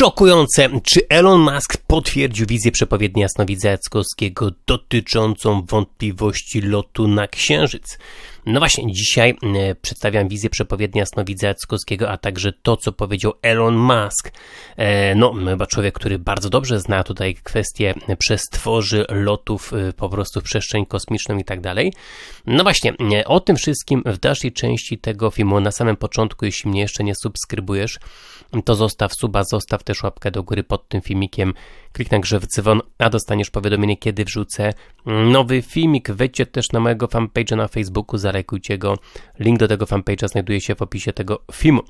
Szokujące! Czy Elon Musk potwierdził wizję przepowiedni jasnowidza Jackowskiego dotyczącą wątpliwości lotu na Księżyc? No właśnie, dzisiaj e, przedstawiam wizję przepowiednia Snowidza Jackowskiego, a także to, co powiedział Elon Musk. E, no, chyba człowiek, który bardzo dobrze zna tutaj kwestię przestworzy, lotów e, po prostu w przestrzeń kosmiczną i tak dalej. No właśnie, o tym wszystkim w dalszej części tego filmu, na samym początku, jeśli mnie jeszcze nie subskrybujesz, to zostaw suba, zostaw też łapkę do góry pod tym filmikiem, Kliknę grze w dzwon, a dostaniesz powiadomienie, kiedy wrzucę nowy filmik. Wejdźcie też na mojego fanpage'a na Facebooku, zalekujcie go. Link do tego fanpage'a znajduje się w opisie tego filmu.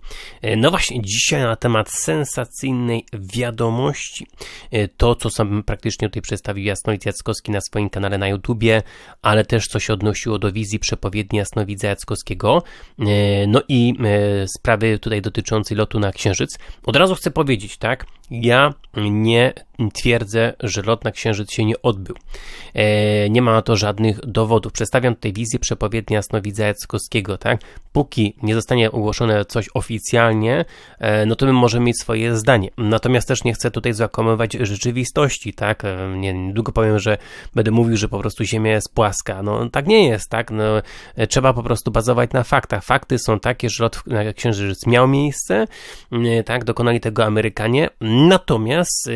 E, no właśnie, dzisiaj na temat sensacyjnej wiadomości. E, to, co sam praktycznie tutaj przedstawił Jasnowidz Jackowski na swoim kanale na YouTubie, ale też co się odnosiło do wizji przepowiedni Jasnowidza Jackowskiego. E, no i sprawy tutaj dotyczącej lotu na Księżyc. Od razu chcę powiedzieć, tak, ja nie twierdzę, że lot na Księżyc się nie odbył. E, nie ma na to żadnych dowodów. Przedstawiam tutaj wizję przepowiedni Jasnowidza Jackowskiego, tak? Póki nie zostanie ogłoszone coś oficjalnie, e, no to my możemy mieć swoje zdanie. Natomiast też nie chcę tutaj zakłamywać rzeczywistości, tak? E, nie, niedługo powiem, że będę mówił, że po prostu Ziemia jest płaska. No tak nie jest, tak? No, e, trzeba po prostu bazować na faktach. Fakty są takie, że lot na Księżyc miał miejsce, e, tak? Dokonali tego Amerykanie, Natomiast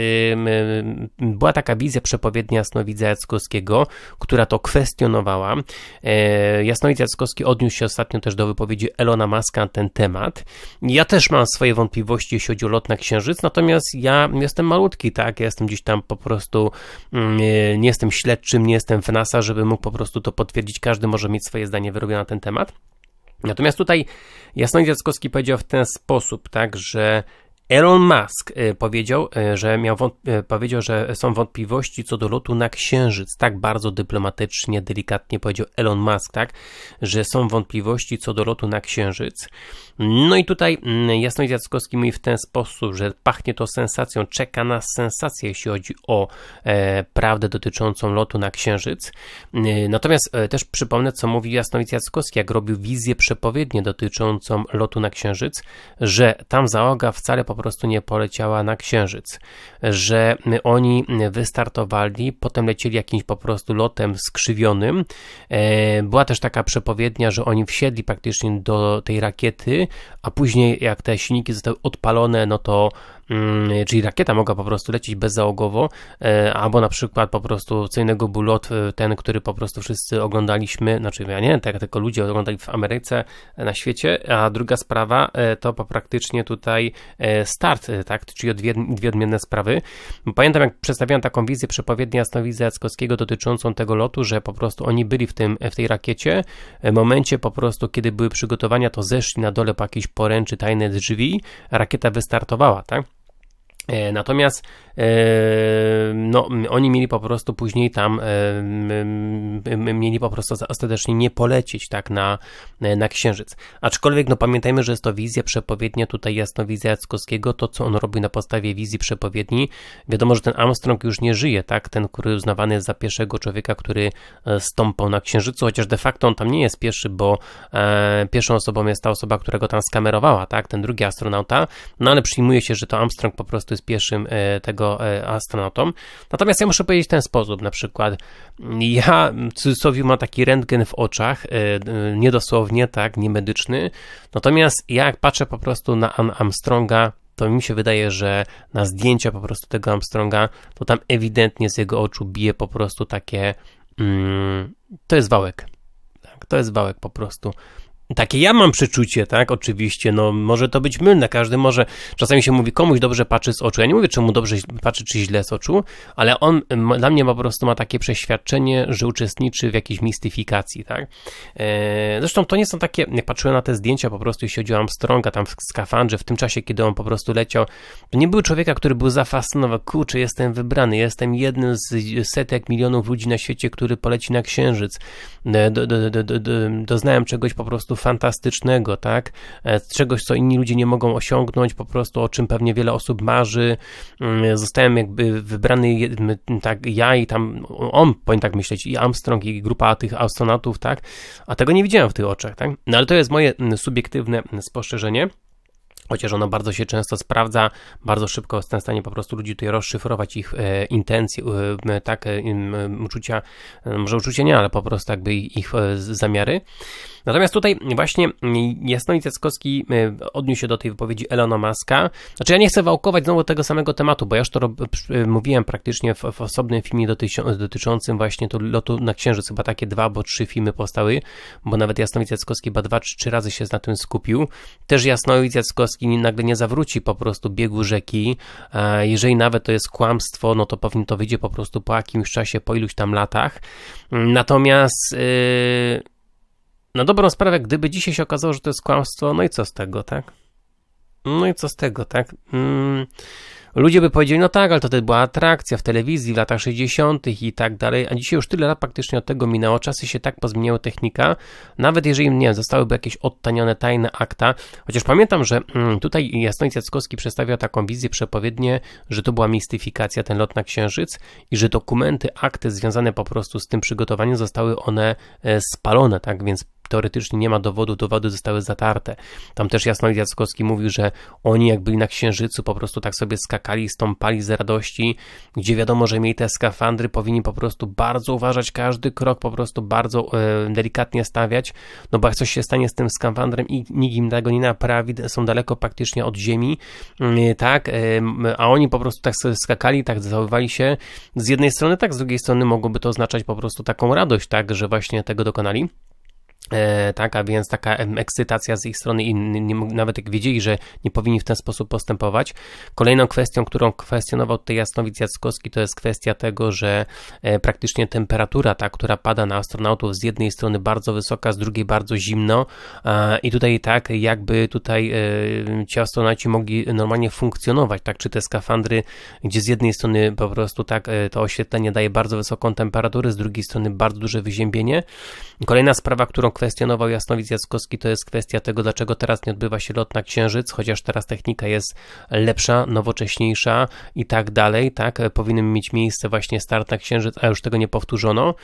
była taka wizja przepowiednia Jasnowidza Jackowskiego, która to kwestionowała. E, Jasnowidz Jackowski odniósł się ostatnio też do wypowiedzi Elona Muska na ten temat. Ja też mam swoje wątpliwości, jeśli chodzi o lot na Księżyc, natomiast ja jestem malutki, tak? Ja jestem gdzieś tam po prostu, mm, e, nie jestem śledczym, nie jestem w NASA, żeby mógł po prostu to potwierdzić. Każdy może mieć swoje zdanie wyrobione na ten temat. Natomiast tutaj Jasnowidz Jackowski powiedział w ten sposób, tak, że Elon Musk e, powiedział, e, że miał e, powiedział, że są wątpliwości co do lotu na Księżyc. Tak bardzo dyplomatycznie, delikatnie powiedział Elon Musk, tak, że są wątpliwości co do lotu na Księżyc. No i tutaj mm, Jasność Jackowski mówi w ten sposób, że pachnie to sensacją, czeka nas sensacja, jeśli chodzi o e, prawdę dotyczącą lotu na Księżyc. E, natomiast e, też przypomnę, co mówi Jasnowic Jackowski, jak robił wizję przepowiednie dotyczącą lotu na Księżyc, że tam załoga wcale po po prostu nie poleciała na Księżyc, że oni wystartowali, potem lecieli jakimś po prostu lotem skrzywionym. E, była też taka przepowiednia, że oni wsiedli praktycznie do tej rakiety, a później jak te silniki zostały odpalone, no to Mm, czyli rakieta mogła po prostu lecieć bezzałogowo, e, albo na przykład po prostu co innego był lot e, ten, który po prostu wszyscy oglądaliśmy, znaczy ja nie, tak tylko ludzie oglądali w Ameryce, e, na świecie, a druga sprawa to po praktycznie tutaj start, tak, czyli dwie, dwie odmienne sprawy. Pamiętam jak przedstawiałem taką wizję przepowiedni Jasnowidza Jackowskiego dotyczącą tego lotu, że po prostu oni byli w, tym, w tej rakiecie, w momencie po prostu, kiedy były przygotowania, to zeszli na dole po jakieś poręczy tajne drzwi, rakieta wystartowała, tak? Natomiast no, oni mieli po prostu później tam, mieli po prostu ostatecznie nie polecieć tak na, e, na Księżyc. Aczkolwiek, no pamiętajmy, że jest to wizja przepowiednia, tutaj wizja Jackowskiego, to co on robi na podstawie wizji przepowiedni. Wiadomo, że ten Armstrong już nie żyje, tak, ten, który uznawany jest za pierwszego człowieka, który e, stąpał na Księżycu, chociaż de facto on tam nie jest pierwszy, bo e, pierwszą osobą jest ta osoba, którego tam skamerowała, tak, ten drugi astronauta, no ale przyjmuje się, że to Armstrong po prostu jest pierwszym e, tego tego e, astronautom. Natomiast ja muszę powiedzieć w ten sposób, na przykład ja w cudzysłowie mam taki rentgen w oczach, e, e, niedosłownie, tak, niemedyczny, natomiast jak patrzę po prostu na Armstronga, to mi się wydaje, że na zdjęcia po prostu tego Armstronga, to tam ewidentnie z jego oczu bije po prostu takie, mm, to jest wałek, tak, to jest wałek po prostu. Takie ja mam przeczucie, tak? Oczywiście, no może to być mylne, każdy może, czasami się mówi komuś dobrze patrzy z oczu, ja nie mówię czemu dobrze patrzy czy źle z oczu, ale on dla mnie po prostu ma takie przeświadczenie, że uczestniczy w jakiejś mistyfikacji, tak? zresztą to nie są takie, jak patrzyłem na te zdjęcia po prostu siedziałam siedział Armstronga tam w skafandrze w tym czasie, kiedy on po prostu leciał, to nie był człowieka, który był zafascynowany, kurczę, jestem wybrany, jestem jednym z setek milionów ludzi na świecie, który poleci na Księżyc, do, do, do, doznałem czegoś po prostu prostu fantastycznego, tak? E, czegoś, co inni ludzie nie mogą osiągnąć, po prostu o czym pewnie wiele osób marzy. Mm, zostałem jakby wybrany tak ja i tam on powinien tak myśleć, i Armstrong, i grupa tych astronautów, tak? A tego nie widziałem w tych oczach, tak? No ale to jest moje mm, subiektywne spostrzeżenie chociaż ono bardzo się często sprawdza, bardzo szybko jestem w stanie po prostu ludzi tutaj rozszyfrować ich e, intencje, e, tak, e, e uczucia, e, może uczucia nie, ale po prostu jakby ich, ich zamiary. Natomiast tutaj właśnie Jasnowic Jackowski e, odniósł się do tej wypowiedzi Elona Muska. Znaczy ja nie chcę wałkować znowu tego samego tematu, bo ja już to e, mówiłem praktycznie w, w osobnym filmie dotyczącym właśnie to lotu na Księżyc. Chyba takie dwa albo trzy filmy powstały, bo nawet Jasnowic Jackowski chyba dwa czy trzy razy się na tym skupił. Też Jasnowic Jackowski nagle nie zawróci po prostu biegu rzeki. E, jeżeli nawet to jest kłamstwo, no to pewnie to wyjdzie po prostu po jakimś czasie, po iluś tam latach. Natomiast... Yy na dobrą sprawę, gdyby dzisiaj się okazało, że to jest kłamstwo, no i co z tego, tak? No i co z tego, tak? Mm, ludzie by powiedzieli, no tak, ale to była atrakcja w telewizji w latach 60. i tak dalej, a dzisiaj już tyle lat praktycznie od tego minęło, czasy się tak pozmieniały, technika, nawet jeżeli, nie wiem, zostałyby jakieś odtanione tajne akta, chociaż pamiętam, że mm, tutaj Jasnowic Jackowski przedstawiał taką wizję przepowiednie, że to była mistyfikacja, ten lot na Księżyc i że dokumenty, akty związane po prostu z tym przygotowaniem zostały one e, spalone, tak, więc teoretycznie nie ma dowodu, dowody zostały zatarte. Tam też jasno Jackowski mówił, że oni jak byli na Księżycu, po prostu tak sobie skakali, stąpali z radości, gdzie wiadomo, że mieli te skafandry, powinni po prostu bardzo uważać każdy krok, po prostu bardzo e, delikatnie stawiać, no bo jak coś się stanie z tym skafandrem i nikt im tego nie naprawi, są daleko praktycznie od Ziemi, mm, e, tak, e, a oni po prostu tak sobie skakali, tak zachowywali się, z jednej strony tak, z drugiej strony mogłoby to oznaczać po prostu taką radość, tak, że właśnie tego dokonali. E, tak, a więc taka ekscytacja z ich strony i nawet jak wiedzieli, że nie powinni w ten sposób postępować. Kolejną kwestią, którą kwestionował tutaj Jasnowic Jackowski, to jest kwestia tego, że e, praktycznie temperatura ta, która pada na astronautów z jednej strony bardzo wysoka, z drugiej bardzo zimno e, i tutaj tak jakby tutaj e, ci astronauci mogli normalnie funkcjonować, tak, czy te skafandry, gdzie z jednej strony po prostu tak e, to oświetlenie daje bardzo wysoką temperaturę, z drugiej strony bardzo duże wyziębienie. Kolejna sprawa, którą kwestionował Jasnowidz Jackowski, to jest kwestia tego, dlaczego teraz nie odbywa się lot na Księżyc, chociaż teraz technika jest lepsza, nowocześniejsza i tak dalej, tak? Powinny mieć miejsce właśnie start na Księżyc, a już tego nie powtórzono.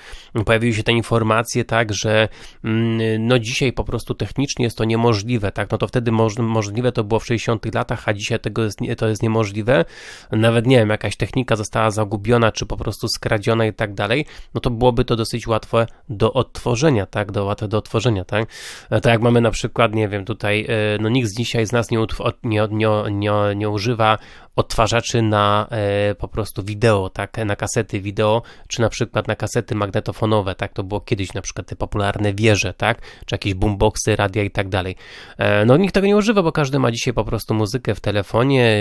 Pojawiły się te informacje, tak, że mm, no dzisiaj po prostu technicznie jest to niemożliwe, tak? No to wtedy moż, możliwe to było w 60 latach, a dzisiaj tego jest, to jest niemożliwe. Nawet nie wiem, jakaś technika została zagubiona, czy po prostu skradziona i tak dalej. No to byłoby to dosyć łatwe do odtworzenia, tak? Do, do odtworzenia, tak? E, tak jak mamy na przykład, nie wiem, tutaj, e, no nikt z dzisiaj z nas nie, nie, nie, nie, nie używa odtwarzaczy na e, po prostu wideo, tak, na kasety wideo, czy na przykład na kasety magnetofonowe, tak, to było kiedyś na przykład te popularne wieże, tak, czy jakieś boomboxy, radia i tak dalej. E, no nikt tego nie używa, bo każdy ma dzisiaj po prostu muzykę w telefonie,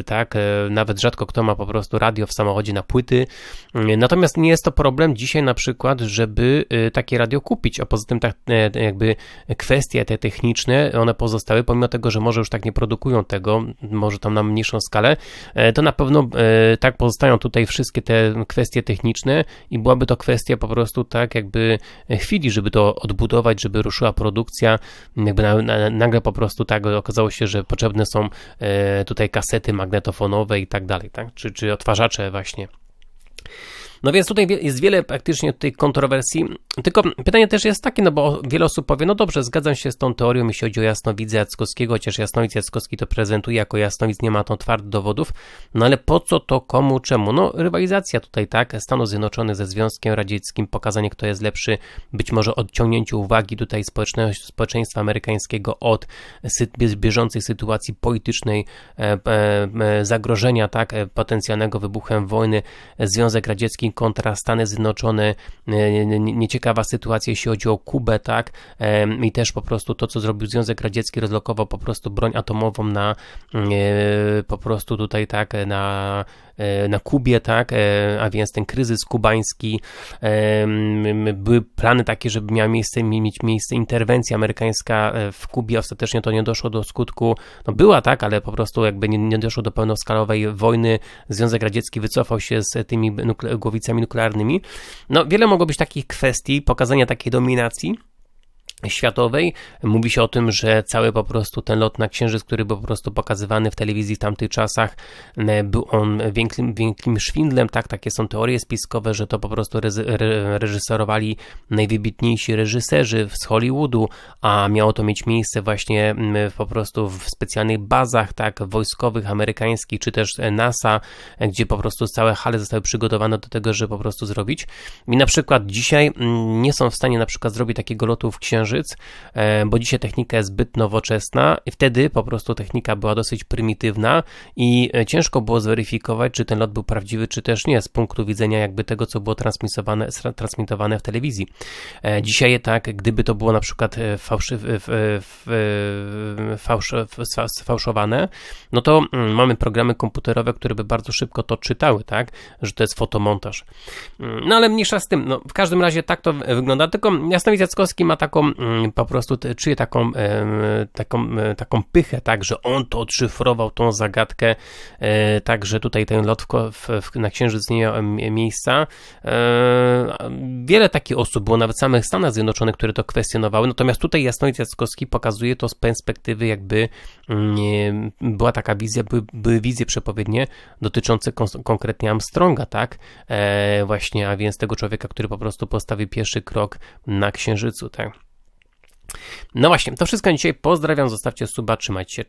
e, tak, e, nawet rzadko kto ma po prostu radio w samochodzie na płyty, e, natomiast nie jest to problem dzisiaj na przykład, żeby e, takie radio kupić, a poza tym tak jakby kwestie te techniczne, one pozostały, pomimo tego, że może już tak nie produkują tego, może tam na mniejszą skalę, ale e, to na pewno e, tak pozostają tutaj wszystkie te kwestie techniczne i byłaby to kwestia po prostu tak jakby e, chwili, żeby to odbudować, żeby ruszyła produkcja, jakby na, na, nagle po prostu tak okazało się, że potrzebne są tutaj kasety magnetofonowe i tak dalej, tak? Czy, czy odtwarzacze właśnie. No więc tutaj jest wiele praktycznie tych kontrowersji, tylko pytanie też jest takie, no bo wiele osób powie, no dobrze, zgadzam się z tą teorią, jeśli chodzi o jasnowidza Jackowskiego, chociaż jasnowidz Jackowski to prezentuje jako jasnowidz, nie ma tam twardych dowodów, no ale po co to, komu, czemu? No rywalizacja tutaj, tak, Stanów Zjednoczonych ze Związkiem Radzieckim, pokazanie, kto jest lepszy, być może odciągnięcie uwagi tutaj społeczeństwa amerykańskiego od bieżącej sytuacji politycznej, e, e, e, zagrożenia, tak, potencjalnego wybuchem wojny, Związek Radziecki Putin kontra Stany Zjednoczone, e, nieciekawa sytuacja, jeśli chodzi o Kubę, tak, e, i też po prostu to, co zrobił Związek Radziecki, rozlokował po prostu broń atomową na e, po prostu tutaj, tak, na E, na Kubie, tak, e, a więc ten kryzys kubański, e, były plany takie, żeby miała miejsce, mieć miejsce interwencja amerykańska w Kubie, ostatecznie to nie doszło do skutku, no była tak, ale po prostu jakby nie, nie doszło do pełnoskalowej wojny, Związek Radziecki wycofał się z tymi nukle głowicami nuklearnymi. No wiele mogło być takich kwestii, pokazania takiej dominacji, światowej. Mówi się o tym, że cały po prostu ten lot na Księżyc, który był po prostu pokazywany w telewizji w tamtych czasach, e, był on wielkim, wielkim szwindlem, tak? Takie są teorie spiskowe, że to po prostu reżyserowali najwybitniejsi reżyserzy z Hollywoodu, a miało to mieć miejsce właśnie po prostu w specjalnych bazach, tak? Wojskowych, amerykańskich, czy też e, NASA, e, gdzie po prostu całe hale zostały przygotowane do tego, żeby po prostu zrobić. I na przykład dzisiaj nie są w stanie na przykład zrobić takiego lotu w Księżycu, E, bo dzisiaj technika jest zbyt nowoczesna i wtedy po prostu technika była dosyć prymitywna i e, ciężko było zweryfikować, czy ten lot był prawdziwy, czy też nie, z punktu widzenia jakby tego, co było transmisowane transmitowane w telewizji. E, dzisiaj tak, gdyby to było na przykład fałszyw, sfałszowane, no to mm, mamy programy komputerowe, które by bardzo szybko to czytały, tak, że to jest fotomontaż. Mm, no ale mniejsza z tym, no w każdym razie tak to wygląda, tylko Jasnowic Jackowski ma taką Mm, po prostu czuje taką, taką, taką pychę, tak, że on to odszyfrował, tą zagadkę, e, także tutaj ten lot w, w, na Księżyc nie miał miejsca. E, wiele takich osób było, nawet samych Stanach Zjednoczonych, które to kwestionowały, natomiast tutaj Jasnowic Jackowski pokazuje to z perspektywy jakby mm, była taka wizja, były, były wizje przepowiednie dotyczące kon konkretnie Armstronga, tak, e, właśnie, a więc tego człowieka, który po prostu postawi pierwszy krok na Księżycu, tak. No właśnie, to wszystko dzisiaj. Pozdrawiam, zostawcie suba, trzymajcie się.